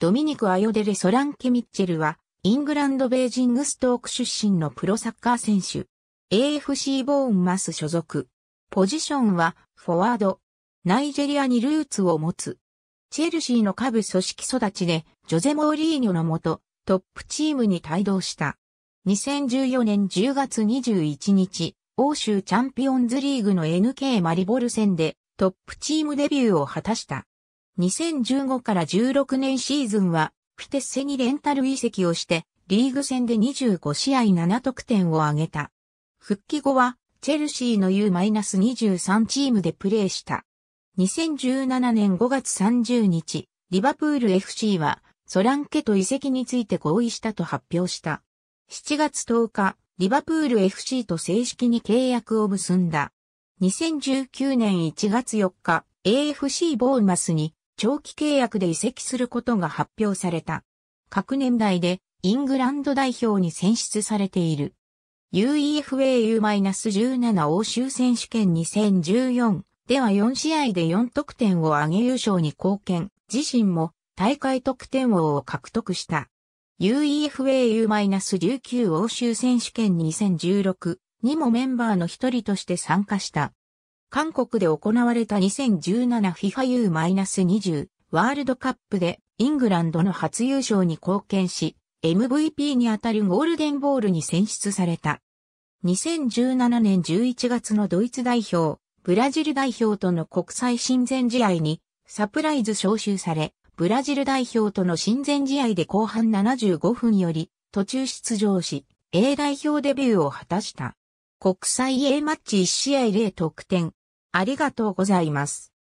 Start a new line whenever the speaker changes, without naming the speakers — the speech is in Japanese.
ドミニク・アヨデレ・ソランケ・ミッチェルは、イングランド・ベージング・ストーク出身のプロサッカー選手。AFC ボーンマス所属。ポジションは、フォワード。ナイジェリアにルーツを持つ。チェルシーの下部組織育ちで、ジョゼ・モーリーニョのもと、トップチームに帯同した。2014年10月21日、欧州チャンピオンズリーグの NK マリボル戦で、トップチームデビューを果たした。2015から16年シーズンは、フィテッセにレンタル移籍をして、リーグ戦で25試合7得点を挙げた。復帰後は、チェルシーの U-23 チームでプレーした。2017年5月30日、リバプール FC は、ソランケと移籍について合意したと発表した。7月10日、リバプール FC と正式に契約を結んだ。2019年1月4日、AFC ボーマスに長期契約で移籍することが発表された。各年代でイングランド代表に選出されている。UEFA-17 u 欧州選手権2014では4試合で4得点を挙げ優勝に貢献、自身も大会得点王を獲得した。UEFA-19 u 欧州選手権2016にもメンバーの一人として参加した。韓国で行われた 2017FIFA U-20 ワールドカップでイングランドの初優勝に貢献し、MVP にあたるゴールデンボールに選出された。2017年11月のドイツ代表、ブラジル代表との国際親善試合にサプライズ招集され、ブラジル代表との親善試合で後半75分より途中出場し、A 代表デビューを果たした。国際 A マッチ1試合0得点、ありがとうございます。